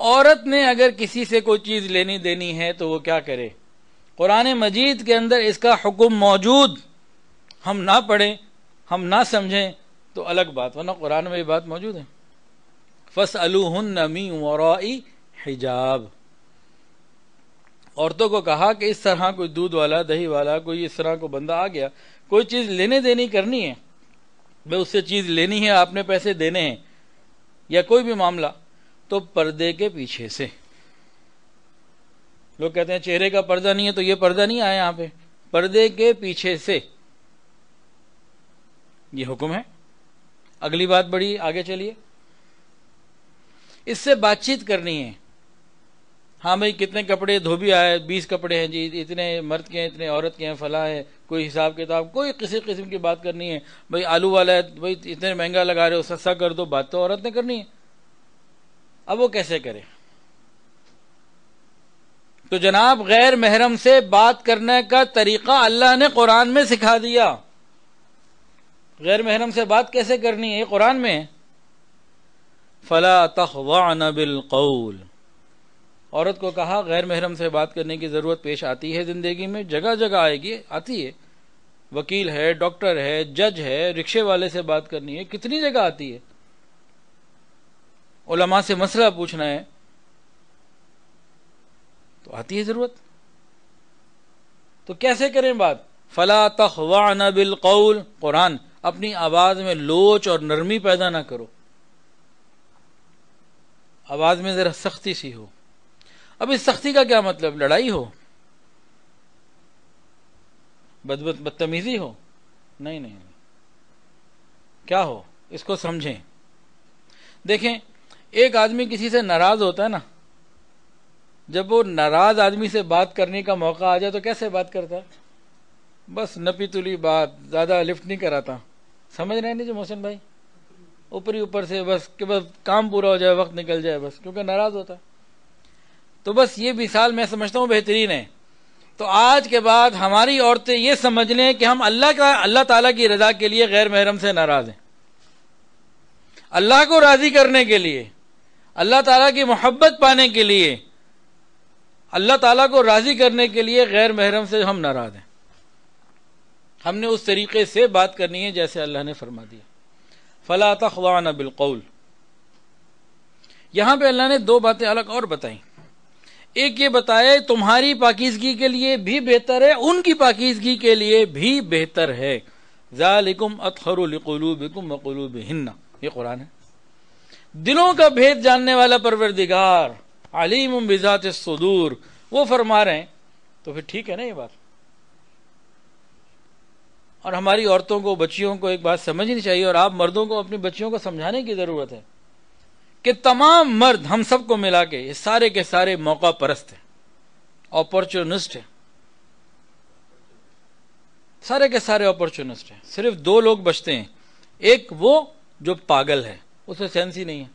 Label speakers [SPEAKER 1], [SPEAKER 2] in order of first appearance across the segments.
[SPEAKER 1] औरत ने अगर किसी से कोई चीज लेनी देनी है तो वो क्या करे कुरान मजीद के अंदर इसका हुक्म मौजूद हम ना पढ़ें हम ना समझें तो अलग बात वरना कुरान में ये बात मौजूद है फस अलूहन नमी वराई हिजाब औरतों को कहा कि इस तरह कोई दूध वाला दही वाला कोई इस तरह को बंदा आ गया कोई चीज लेने देनी करनी है भाई उससे चीज लेनी है आपने पैसे देने हैं या कोई भी मामला तो पर्दे के पीछे से लोग कहते हैं चेहरे का पर्दा नहीं है तो ये पर्दा नहीं आया यहां पे पर्दे के पीछे से ये हुक्म है अगली बात बड़ी आगे चलिए इससे बातचीत करनी है हाँ भाई कितने कपड़े धोबी आए बीस कपड़े हैं जी इतने मर्द के हैं इतने औरत के हैं फला है कोई हिसाब किताब कोई किसी किस्म की बात करनी है भाई आलू वाला है भाई इतने महंगा लगा रहे हो सस्ता कर दो बात तो औरत ने करनी है अब वो कैसे करें तो जनाब गैर महरम से बात करने का तरीका अल्लाह ने कुरान में सिखा दिया गैर महरम से बात कैसे करनी है कुरान में फला तखवान बिलकौल औरत को कहा गैर महरम से बात करने की ज़रूरत पेश आती है ज़िंदगी में जगह जगह आएगी आती है वकील है डॉक्टर है जज है रिक्शे वाले से बात करनी है कितनी जगह आती है उलमा से मसला पूछना है तो आती है ज़रूरत तो कैसे करें बात फला तखवाना कौल कुरान अपनी आवाज़ में लोच और नरमी पैदा ना करो आवाज़ में ज़रा सख्ती सी हो अब इस सख्ती का क्या मतलब लड़ाई हो बद बदतमीजी हो नहीं नहीं क्या हो इसको समझें देखें एक आदमी किसी से नाराज होता है ना जब वो नाराज आदमी से बात करने का मौका आ जाए तो कैसे बात करता है बस नपी तुली बात ज्यादा लिफ्ट नहीं कराता समझ रहे नहीं जो मोहसिन भाई ऊपरी ऊपर से बस के बस काम पूरा हो जाए वक्त निकल जाए बस क्योंकि नाराज होता तो बस ये मिसाल मैं समझता हूँ बेहतरीन है तो आज के बाद हमारी औरतें ये समझ लें कि हम अल्लाह का अल्लाह ताला की रजा के लिए गैर महरम से नाराज हैं अल्लाह को राजी करने के लिए अल्लाह ताला की मोहब्बत पाने के लिए अल्लाह ताला को राजी करने के लिए गैर महरम से हम नाराज हैं हमने उस तरीके से बात करनी है जैसे अल्लाह ने फरमा दिया फला तखवाना बिलकौल यहां पे अल्लाह ने दो बातें अलग और बताई एक ये बताया तुम्हारी पाकिजगी के लिए भी बेहतर है उनकी पाकिजगी के लिए भी बेहतर है जालिकुम अतहरुलकलूबिकुम वकलूब हिन्ना ये कुरान है दिलों का भेद जानने वाला परवरदिगार अलीम बिजात सदूर वो फरमा रहे हैं तो फिर ठीक है ना ये बात और हमारी औरतों को बच्चियों को एक बात समझनी चाहिए और आप मर्दों को अपनी बच्चियों को समझाने की जरूरत है कि तमाम मर्द हम सबको मिला के सारे के सारे मौका परस्त हैं अपॉर्चुनिस्ट हैं सारे के सारे अपॉर्चुनिस्ट हैं सिर्फ दो लोग बचते हैं एक वो जो पागल है उसमें सेंस ही नहीं है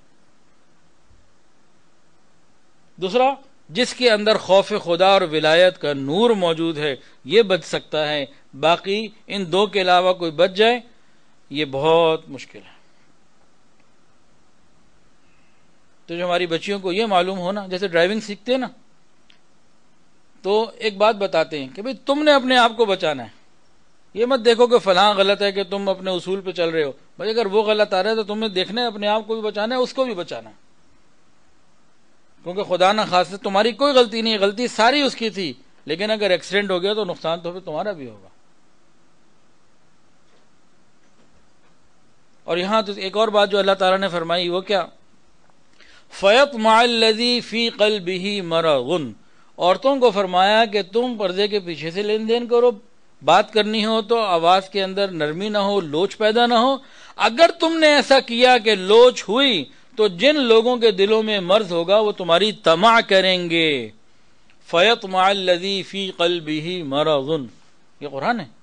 [SPEAKER 1] दूसरा जिसके अंदर खौफ खुदा और विलायत का नूर मौजूद है यह बच सकता है बाकी इन दो के अलावा कोई बच जाए यह बहुत मुश्किल है तो जो हमारी बच्चियों को यह मालूम होना जैसे ड्राइविंग सीखते हैं ना तो एक बात बताते हैं कि भाई तुमने अपने आप को बचाना है ये मत देखो कि फलां गलत है कि तुम अपने उसूल पे चल रहे हो भाई अगर वो गलत आ रहा है तो तुम्हें देखना है अपने आप को भी बचाना है उसको भी बचाना है क्योंकि खुदा ना खास तुम्हारी कोई गलती नहीं है गलती सारी उसकी थी लेकिन अगर एक्सीडेंट हो गया तो नुकसान तो फिर तुम्हारा भी होगा और यहां तो एक और बात जो अल्लाह तला ने फरमाई वो क्या फयत लजी फी कल बिही गुन औरतों को फरमाया कि तुम पर्दे के पीछे से लेन देन करो बात करनी हो तो आवाज के अंदर नरमी ना हो लोच पैदा ना हो अगर तुमने ऐसा किया कि लोच हुई तो जिन लोगों के दिलों में मर्ज होगा वो तुम्हारी तमा करेंगे फयत मालदी फी कल भी मरा ये कुरान है